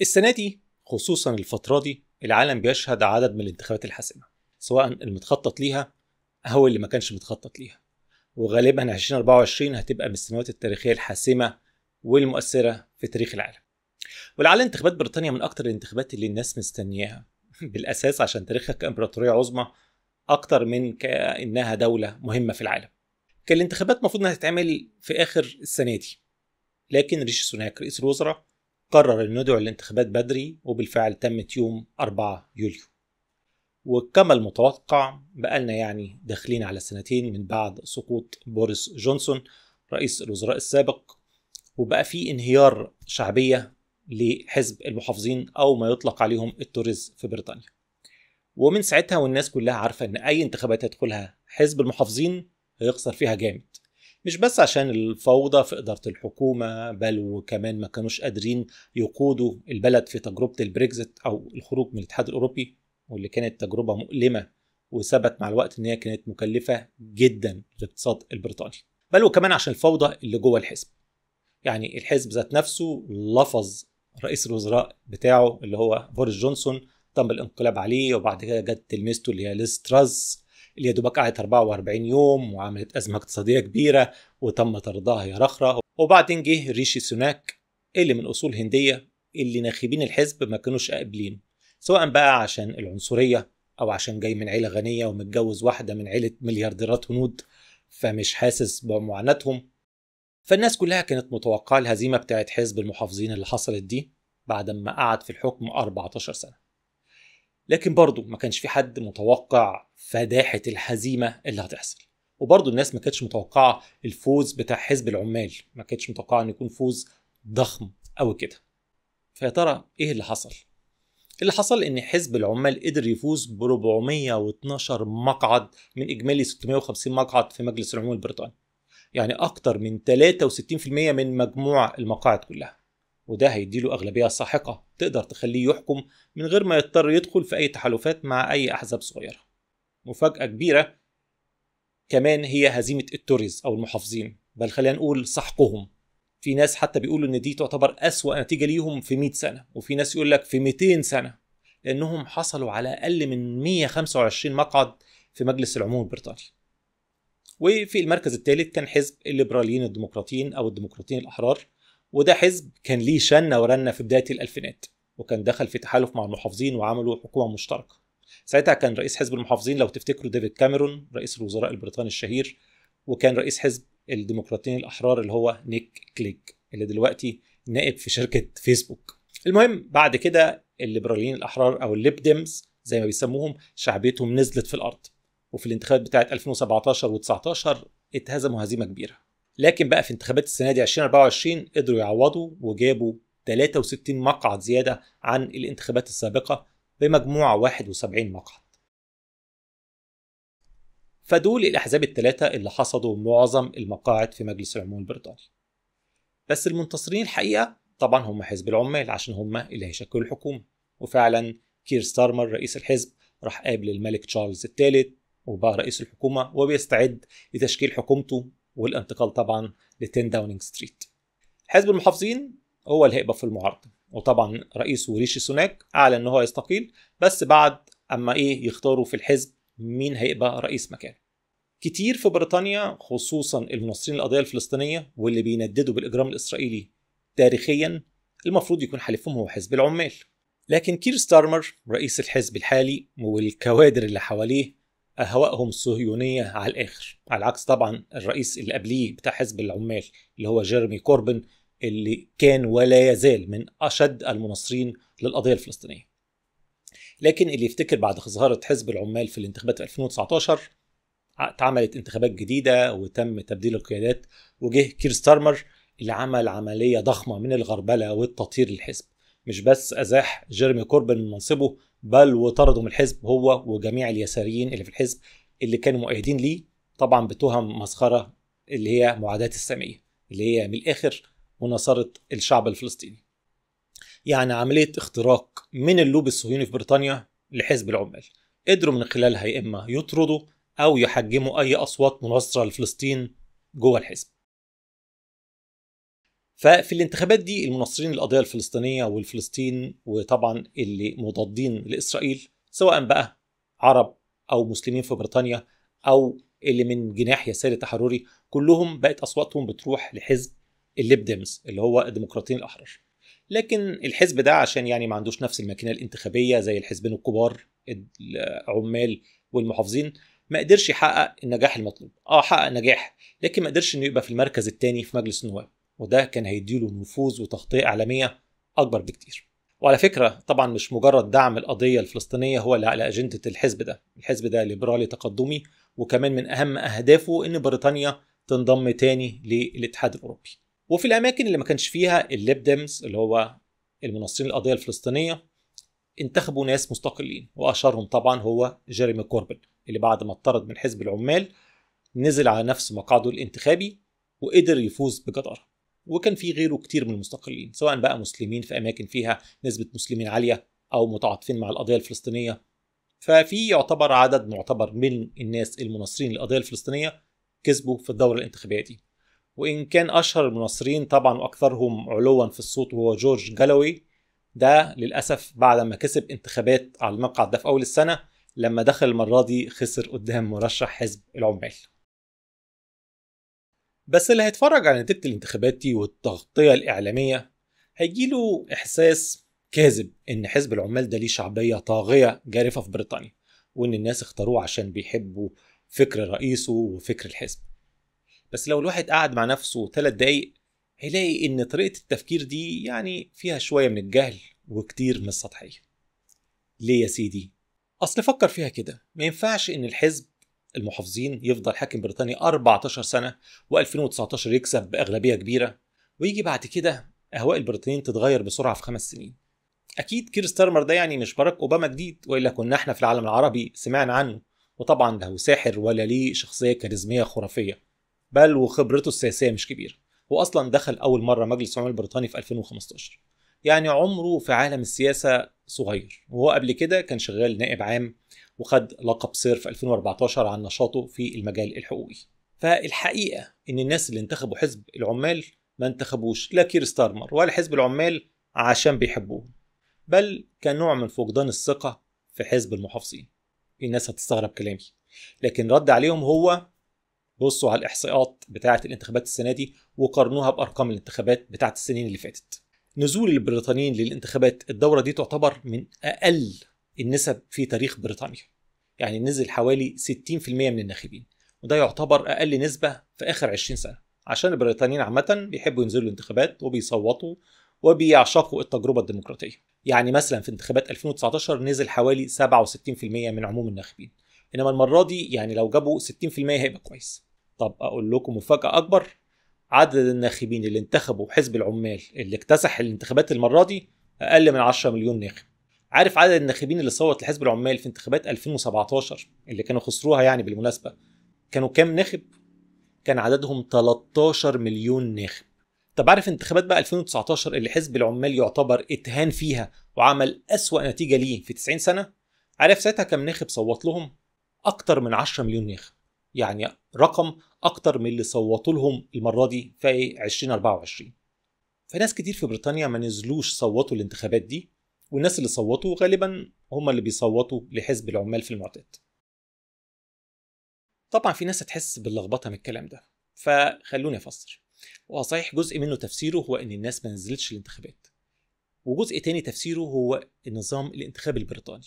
السنة دي خصوصا الفترة دي العالم بيشهد عدد من الانتخابات الحاسمة سواء المتخطط ليها أو اللي ما كانش متخطط ليها وغالبا 2024 هتبقى من السنوات التاريخية الحاسمة والمؤثرة في تاريخ العالم ولعل انتخابات بريطانيا من أكتر الانتخابات اللي الناس مستنياها بالأساس عشان تاريخها كإمبراطورية عظمى أكتر من كأنها دولة مهمة في العالم كان الانتخابات المفروض انها تتعمل في اخر السنه دي لكن ريشي سوناك رئيس الوزراء قرر أن يدعو الانتخابات بدري وبالفعل تمت يوم 4 يوليو وكما المتوقع بقالنا يعني داخلين على سنتين من بعد سقوط بوريس جونسون رئيس الوزراء السابق وبقى في انهيار شعبية لحزب المحافظين أو ما يطلق عليهم التوريز في بريطانيا ومن ساعتها والناس كلها عارفة أن أي انتخابات هيدخلها حزب المحافظين هيخسر فيها جامد مش بس عشان الفوضى في إدارة الحكومة بل وكمان ما كانوش قادرين يقودوا البلد في تجربة البريكزت أو الخروج من الاتحاد الأوروبي واللي كانت تجربة مؤلمة وثبت مع الوقت إن هي كانت مكلفة جدا للاقتصاد البريطاني بل وكمان عشان الفوضى اللي جوه الحزب يعني الحزب ذات نفسه لفظ رئيس الوزراء بتاعه اللي هو بوريس جونسون تم الانقلاب عليه وبعد كده جت تلميذته اللي هي ليز تراز اللي يا دوبك قعدت 44 يوم وعملت أزمة اقتصادية كبيرة وتم طردها يا رخرة وبعدين جه ريشي سوناك اللي من أصول هندية اللي ناخبين الحزب ما كانوش قابلين سواء بقى عشان العنصرية أو عشان جاي من عيلة غنية ومتجوز واحدة من عيلة مليارديرات هنود فمش حاسس بمعاناتهم فالناس كلها كانت متوقعة الهزيمة بتاعت حزب المحافظين اللي حصلت دي بعد ما قعد في الحكم 14 سنة لكن برضه ما كانش في حد متوقع فداحة الهزيمة اللي هتحصل وبرضه الناس ما كانتش متوقعة الفوز بتاع حزب العمال ما كانتش متوقعة انه يكون فوز ضخم أو كده فيا ترى ايه اللي حصل اللي حصل ان حزب العمال قدر يفوز ب 412 مقعد من اجمالي 650 مقعد في مجلس العموم البريطاني يعني اكتر من 63% من مجموع المقاعد كلها وده هيديله أغلبية ساحقة تقدر تخليه يحكم من غير ما يضطر يدخل في أي تحالفات مع أي أحزاب صغيرة مفاجأة كبيرة كمان هي هزيمة التوريز أو المحافظين بل خلينا نقول سحقهم في ناس حتى بيقولوا ان دي تعتبر أسوأ نتيجة ليهم في 100 سنة وفي ناس يقول لك في 200 سنة لأنهم حصلوا على أقل من 125 مقعد في مجلس العموم البريطاني وفي المركز الثالث كان حزب الليبراليين الديمقراطيين أو الديمقراطيين الأحرار وده حزب كان ليه شنه ورنه في بدايه الالفينات وكان دخل في تحالف مع المحافظين وعملوا حكومه مشتركه ساعتها كان رئيس حزب المحافظين لو تفتكروا ديفيد كاميرون رئيس الوزراء البريطاني الشهير وكان رئيس حزب الديمقراطيين الاحرار اللي هو نيك كليك اللي دلوقتي نائب في شركه فيسبوك المهم بعد كده الليبراليين الاحرار او الليبدمز زي ما بيسموهم شعبيتهم نزلت في الارض وفي الانتخابات بتاعه 2017 و19 اتهزموا هزيمه كبيره لكن بقى في انتخابات السنه دي 2024 قدروا يعوضوا وجابوا 63 مقعد زياده عن الانتخابات السابقه بمجموع 71 مقعد. فدول الأحزاب الثلاثة اللي حصدوا معظم المقاعد في مجلس العموم البريطاني. بس المنتصرين الحقيقة طبعا هم حزب العمال عشان هم اللي هيشكلوا الحكومة وفعلا كير ستارمر رئيس الحزب راح قابل الملك تشارلز الثالث وبقى رئيس الحكومة وبيستعد لتشكيل حكومته والانتقال طبعا ل 10 داونينج ستريت حزب المحافظين هو اللي هيبقى في المعارضه وطبعا رئيسه ريشي سوناك اعلن ان هو يستقيل بس بعد اما ايه يختاروا في الحزب مين هيبقى رئيس مكانه كتير في بريطانيا خصوصا المنصرين القضيه الفلسطينيه واللي بينددوا بالاجرام الاسرائيلي تاريخيا المفروض يكون حليفهم هو حزب العمال لكن كير ستارمر رئيس الحزب الحالي والكوادر اللي حواليه اهوائهم الصهيونيه على الاخر على العكس طبعا الرئيس اللي قبليه بتاع حزب العمال اللي هو جيرمي كوربن اللي كان ولا يزال من اشد المناصرين للقضيه الفلسطينيه لكن اللي يفتكر بعد خسارة حزب العمال في الانتخابات 2019 اتعملت انتخابات جديدة وتم تبديل القيادات وجه كير ستارمر اللي عمل عملية ضخمة من الغربلة والتطهير للحزب مش بس أزاح جيرمي كوربن من منصبه بل وطرده من الحزب هو وجميع اليساريين اللي في الحزب اللي كانوا مؤيدين ليه طبعا بتهم مسخرة اللي هي معاداة السامية اللي هي من الآخر مناصرة الشعب الفلسطيني يعني عملية اختراق من اللوب الصهيوني في بريطانيا لحزب العمال قدروا من خلالها يا إما يطردوا أو يحجموا أي أصوات مناصرة لفلسطين جوه الحزب ففي الانتخابات دي المنصرين القضيه الفلسطينيه والفلسطين وطبعا اللي مضادين لاسرائيل سواء بقى عرب او مسلمين في بريطانيا او اللي من جناح يساري تحرري كلهم بقت اصواتهم بتروح لحزب الليبدمز اللي هو الديمقراطيين الاحرار لكن الحزب ده عشان يعني ما عندوش نفس الماكينه الانتخابيه زي الحزبين الكبار العمال والمحافظين ما قدرش يحقق النجاح المطلوب اه حقق نجاح لكن ما قدرش انه يبقى في المركز الثاني في مجلس النواب وده كان هيديله نفوذ وتغطية إعلامية أكبر بكتير وعلى فكرة طبعا مش مجرد دعم القضية الفلسطينية هو اللي على أجندة الحزب ده الحزب ده ليبرالي تقدمي وكمان من أهم أهدافه إن بريطانيا تنضم تاني للاتحاد الأوروبي وفي الأماكن اللي ما كانش فيها الليبدمز اللي هو المنصرين القضية الفلسطينية انتخبوا ناس مستقلين وأشهرهم طبعا هو جيريمي كوربن اللي بعد ما اطرد من حزب العمال نزل على نفس مقعده الانتخابي وقدر يفوز بجدارة وكان في غيره كتير من المستقلين سواء بقى مسلمين في اماكن فيها نسبه مسلمين عاليه او متعاطفين مع القضيه الفلسطينيه ففي يعتبر عدد معتبر من الناس المناصرين للقضيه الفلسطينيه كسبوا في الدوره الانتخابيه دي وان كان اشهر المناصرين طبعا واكثرهم علوا في الصوت هو جورج جالوي ده للاسف بعد ما كسب انتخابات على المقعد ده في اول السنه لما دخل المره دي خسر قدام مرشح حزب العمال بس اللي هيتفرج على نتيجة الانتخابات دي والتغطية الإعلامية هيجيله إحساس كاذب إن حزب العمال ده ليه شعبية طاغية جارفة في بريطانيا وإن الناس اختاروه عشان بيحبوا فكر رئيسه وفكر الحزب بس لو الواحد قعد مع نفسه ثلاث دقايق هيلاقي إن طريقة التفكير دي يعني فيها شوية من الجهل وكتير من السطحية ليه يا سيدي؟ أصل فكر فيها كده ما ينفعش إن الحزب المحافظين يفضل حاكم بريطانيا 14 سنة و2019 يكسب بأغلبية كبيرة ويجي بعد كده أهواء البريطانيين تتغير بسرعة في خمس سنين أكيد كير ستارمر ده يعني مش باراك أوباما جديد وإلا كنا احنا في العالم العربي سمعنا عنه وطبعا لا هو ساحر ولا ليه شخصية كاريزمية خرافية بل وخبرته السياسية مش كبيرة هو أصلا دخل أول مرة مجلس العموم البريطاني في 2015 يعني عمره في عالم السياسة صغير وهو قبل كده كان شغال نائب عام وخد لقب سير في 2014 عن نشاطه في المجال الحقوقي فالحقيقة إن الناس اللي انتخبوا حزب العمال ما انتخبوش لا كير ستارمر ولا حزب العمال عشان بيحبوه بل كان نوع من فقدان الثقة في حزب المحافظين الناس هتستغرب كلامي لكن رد عليهم هو بصوا على الإحصاءات بتاعة الانتخابات السنة دي وقارنوها بأرقام الانتخابات بتاعة السنين اللي فاتت نزول البريطانيين للانتخابات الدورة دي تعتبر من أقل النسب في تاريخ بريطانيا يعني نزل حوالي 60% من الناخبين وده يعتبر أقل نسبة في آخر 20 سنة عشان البريطانيين عامة بيحبوا ينزلوا الانتخابات وبيصوتوا وبيعشقوا التجربة الديمقراطية يعني مثلا في انتخابات 2019 نزل حوالي 67% من عموم الناخبين انما المرة دي يعني لو جابوا 60% هيبقى كويس طب اقول لكم مفاجأة اكبر عدد الناخبين اللي انتخبوا حزب العمال اللي اكتسح الانتخابات المرة دي أقل من 10 مليون ناخب عارف عدد الناخبين اللي صوت لحزب العمال في انتخابات 2017 اللي كانوا خسروها يعني بالمناسبة كانوا كام ناخب؟ كان عددهم 13 مليون ناخب طب عارف انتخابات بقى 2019 اللي حزب العمال يعتبر اتهان فيها وعمل أسوأ نتيجة ليه في 90 سنة؟ عارف ساعتها كام ناخب صوت لهم؟ أكتر من 10 مليون ناخب يعني رقم اكتر من اللي صوتوا لهم المره دي في 2024 فناس كتير في بريطانيا ما نزلوش صوتوا الانتخابات دي والناس اللي صوتوا غالبا هم اللي بيصوتوا لحزب العمال في المعتاد طبعا في ناس هتحس باللخبطه من الكلام ده فخلوني افسر وصحيح جزء منه تفسيره هو ان الناس ما نزلتش الانتخابات وجزء تاني تفسيره هو النظام الانتخابي البريطاني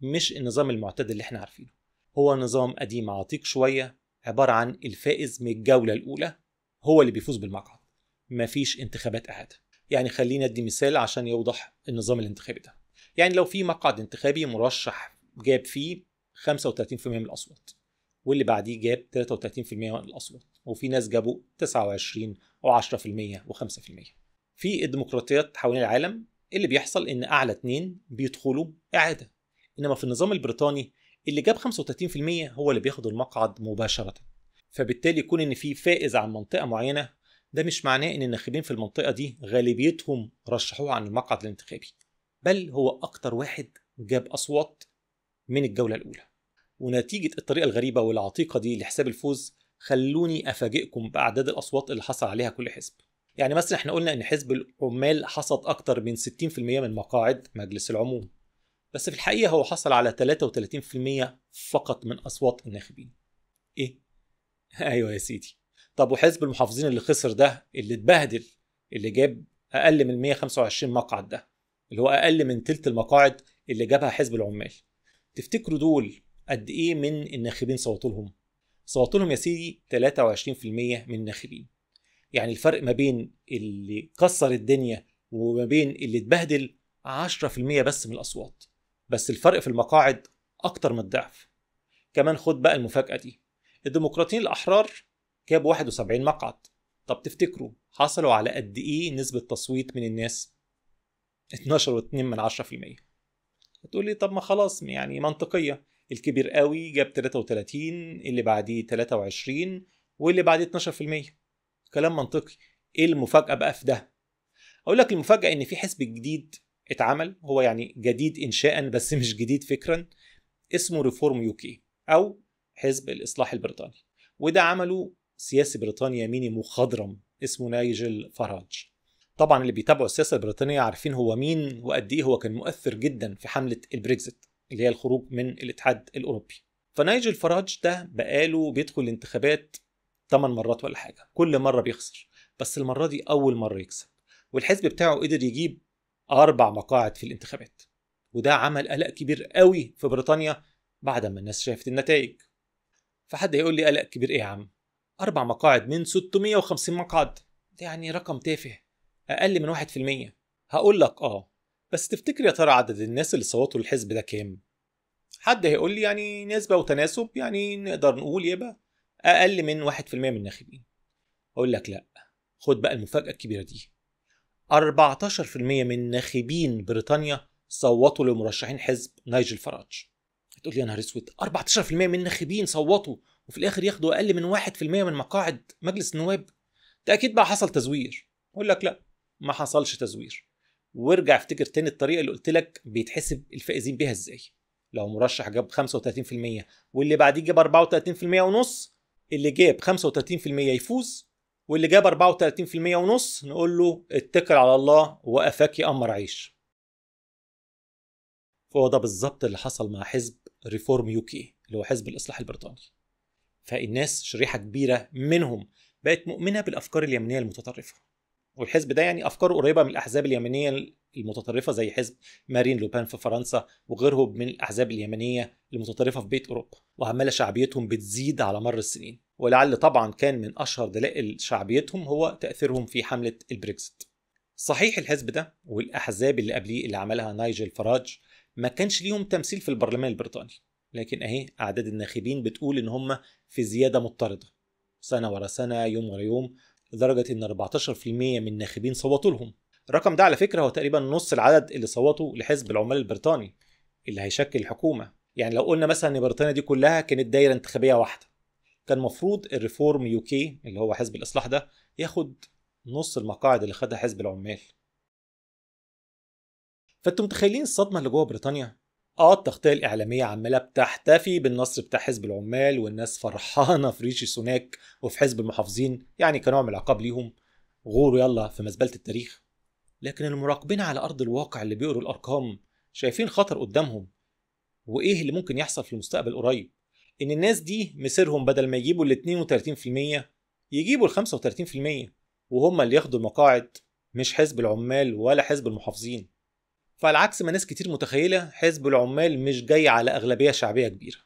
مش النظام المعتاد اللي احنا عارفينه هو نظام قديم عتيق شويه عباره عن الفائز من الجوله الاولى هو اللي بيفوز بالمقعد مفيش انتخابات احد يعني خلينا ادي مثال عشان يوضح النظام الانتخابي ده يعني لو في مقعد انتخابي مرشح جاب فيه 35% من الاصوات واللي بعديه جاب 33% من الاصوات وفي ناس جابوا 29 او 10% و5% في الديمقراطيات حوالين العالم اللي بيحصل ان اعلى اتنين بيدخلوا اعاده انما في النظام البريطاني اللي جاب 35% هو اللي بياخد المقعد مباشرة فبالتالي يكون ان في فائز عن منطقة معينة ده مش معناه ان الناخبين في المنطقة دي غالبيتهم رشحوه عن المقعد الانتخابي بل هو اكتر واحد جاب اصوات من الجولة الاولى ونتيجة الطريقة الغريبة والعتيقة دي لحساب الفوز خلوني افاجئكم باعداد الاصوات اللي حصل عليها كل حزب يعني مثلا احنا قلنا ان حزب العمال حصد اكتر من 60% من مقاعد مجلس العموم بس في الحقيقة هو حصل على 33% فقط من أصوات الناخبين إيه؟ أيوة يا سيدي طب وحزب المحافظين اللي خسر ده اللي اتبهدل اللي جاب أقل من 125 مقعد ده اللي هو أقل من تلت المقاعد اللي جابها حزب العمال تفتكروا دول قد إيه من الناخبين صوتوا لهم؟ صوتوا لهم يا سيدي 23% من الناخبين يعني الفرق ما بين اللي كسر الدنيا وما بين اللي اتبهدل 10% بس من الأصوات بس الفرق في المقاعد أكتر من الضعف كمان خد بقى المفاجأة دي الديمقراطيين الأحرار جابوا 71 مقعد طب تفتكروا حصلوا على قد إيه نسبة تصويت من الناس؟ 12.2 من 10% هتقول لي طب ما خلاص يعني منطقية الكبير قوي جاب 33 اللي بعديه 23 واللي بعديه 12% كلام منطقي ايه المفاجأة بقى في ده؟ اقول لك المفاجأة ان في حزب جديد اتعمل هو يعني جديد انشاء بس مش جديد فكرا اسمه ريفورم يوكي او حزب الاصلاح البريطاني وده عمله سياسي بريطاني يميني مخضرم اسمه نايجل فراج طبعا اللي بيتابعوا السياسه البريطانيه عارفين هو مين وقد ايه هو كان مؤثر جدا في حمله البريكزت اللي هي الخروج من الاتحاد الاوروبي فنايجل فراج ده بقاله بيدخل الانتخابات 8 مرات ولا حاجه كل مره بيخسر بس المره دي اول مره يكسب والحزب بتاعه قدر يجيب أربع مقاعد في الانتخابات وده عمل قلق كبير قوي في بريطانيا بعد ما الناس شافت النتائج فحد هيقول لي قلق كبير ايه يا عم أربع مقاعد من 650 مقعد ده يعني رقم تافه أقل من 1% هقول لك آه بس تفتكر يا ترى عدد الناس اللي صوتوا للحزب ده كام؟ حد هيقول لي يعني نسبة وتناسب يعني نقدر نقول يبقى أقل من 1% من الناخبين أقول لك لأ خد بقى المفاجأة الكبيرة دي 14% من ناخبين بريطانيا صوتوا لمرشحين حزب نايجل فراج هتقول لي يا نهار اسود 14% من الناخبين صوتوا وفي الاخر ياخدوا اقل من 1% من مقاعد مجلس النواب ده اكيد بقى حصل تزوير اقول لك لا ما حصلش تزوير وارجع افتكر تاني الطريقه اللي قلت لك بيتحسب الفائزين بيها ازاي لو مرشح جاب 35% واللي بعديه جاب 34% ونص اللي جاب 35% يفوز واللي جاب 34% ونص نقول له اتكل على الله يا امر عيش فهو ده بالظبط اللي حصل مع حزب ريفورم يوكي اللي هو حزب الاصلاح البريطاني فالناس شريحه كبيره منهم بقت مؤمنه بالافكار اليمنيه المتطرفه والحزب ده يعني افكاره قريبه من الاحزاب اليمنيه المتطرفه زي حزب مارين لوبان في فرنسا وغيرهم من الاحزاب اليمنيه المتطرفه في بيت اوروبا وعماله شعبيتهم بتزيد على مر السنين ولعل طبعا كان من أشهر دلائل شعبيتهم هو تأثيرهم في حملة البريكزت. صحيح الحزب ده والأحزاب اللي قبليه اللي عملها نايجل فراج ما كانش ليهم تمثيل في البرلمان البريطاني لكن أهي أعداد الناخبين بتقول إن هم في زيادة مضطردة سنة ورا سنة يوم ورا يوم لدرجة إن 14% من الناخبين صوتوا لهم الرقم ده على فكرة هو تقريبا نص العدد اللي صوتوا لحزب العمال البريطاني اللي هيشكل الحكومة يعني لو قلنا مثلا إن بريطانيا دي كلها كانت دايرة انتخابية واحدة كان المفروض الريفورم يو كي اللي هو حزب الاصلاح ده ياخد نص المقاعد اللي خدها حزب العمال فانتم متخيلين الصدمه اللي جوه بريطانيا اه التغطيه الاعلاميه عماله بتحتفي بالنصر بتاع حزب العمال والناس فرحانه في ريشي سوناك وفي حزب المحافظين يعني كنوع من العقاب ليهم غوروا يلا في مزبله التاريخ لكن المراقبين على ارض الواقع اللي بيقروا الارقام شايفين خطر قدامهم وايه اللي ممكن يحصل في المستقبل قريب ان الناس دي مصيرهم بدل ما يجيبوا ال 32% يجيبوا ال 35% وهم اللي ياخدوا المقاعد مش حزب العمال ولا حزب المحافظين فعلى عكس ما ناس كتير متخيلة حزب العمال مش جاي على أغلبية شعبية كبيرة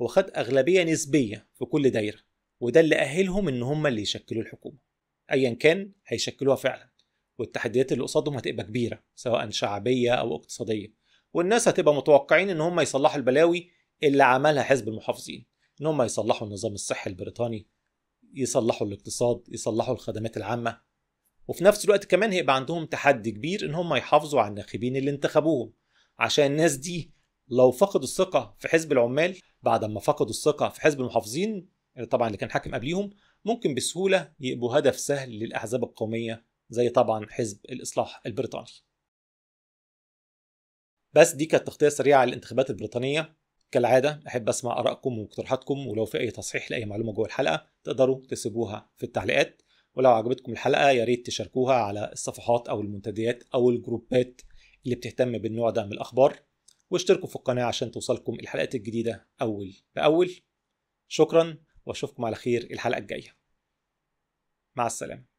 هو خد أغلبية نسبية في كل دايرة وده اللي أهلهم إن هم اللي يشكلوا الحكومة أيا كان هيشكلوها فعلا والتحديات اللي قصادهم هتبقى كبيرة سواء شعبية أو اقتصادية والناس هتبقى متوقعين إن هم يصلحوا البلاوي اللي عملها حزب المحافظين ان هم يصلحوا النظام الصحي البريطاني يصلحوا الاقتصاد يصلحوا الخدمات العامه وفي نفس الوقت كمان هيبقى عندهم تحدي كبير ان هم يحافظوا على الناخبين اللي انتخبوهم عشان الناس دي لو فقدوا الثقه في حزب العمال بعد ما فقدوا الثقه في حزب المحافظين اللي طبعا اللي كان حاكم قبليهم ممكن بسهوله يبقوا هدف سهل للاحزاب القوميه زي طبعا حزب الاصلاح البريطاني بس دي كانت تغطيه سريعه للانتخابات البريطانيه كالعادة أحب أسمع آرائكم ومقترحاتكم ولو في أي تصحيح لأي معلومة جوه الحلقة تقدروا تسيبوها في التعليقات ولو عجبتكم الحلقة يا ريت تشاركوها على الصفحات أو المنتديات أو الجروبات اللي بتهتم بالنوع ده من الأخبار واشتركوا في القناة عشان توصلكم الحلقات الجديدة أول بأول شكرا وأشوفكم على خير الحلقة الجاية مع السلامة